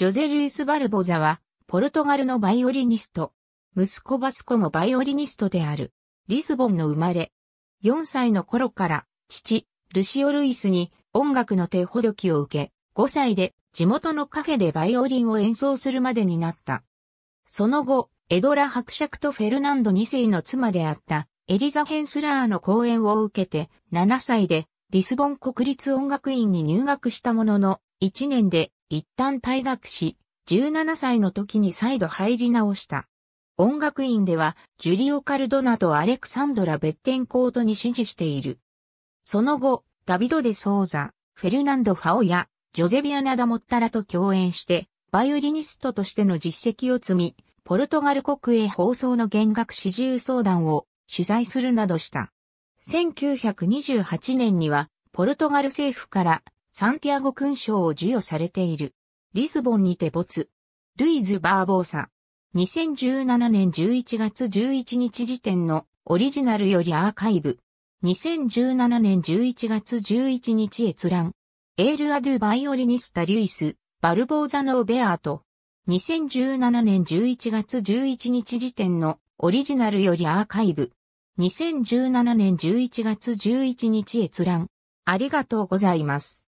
ジョゼ・ルイス・バルボザは、ポルトガルのバイオリニスト。息子バスコのバイオリニストである。リスボンの生まれ。4歳の頃から、父、ルシオ・ルイスに音楽の手ほどきを受け、5歳で地元のカフェでバイオリンを演奏するまでになった。その後、エドラ伯爵とフェルナンド2世の妻であったエリザ・ヘンスラーの講演を受けて7歳でリスボン国立音楽院に入学したものの1年で一旦退学し、17歳の時に再度入り直した。音楽院では、ジュリオ・カルドナとアレクサンドラ・ベッテンコートに支持している。その後、ダビド・デ・ソーザ、フェルナンド・ファオや、ジョゼビア・ナダ・モッタラと共演して、バイオリニストとしての実績を積み、ポルトガル国営放送の弦楽四重相談を取材するなどした。1928年には、ポルトガル政府からサンティアゴ勲章を授与されている。リスボンにて没。ルイズ・バーボーサ。2017年11月11日時点のオリジナルよりアーカイブ。2017年11月11日閲覧。エール・アドゥ・バイオリニスタ・リュイス、バルボーザノー・ベアート。2017年11月11日時点のオリジナルよりアーカイブ。2017年11月11日閲覧。ありがとうございます。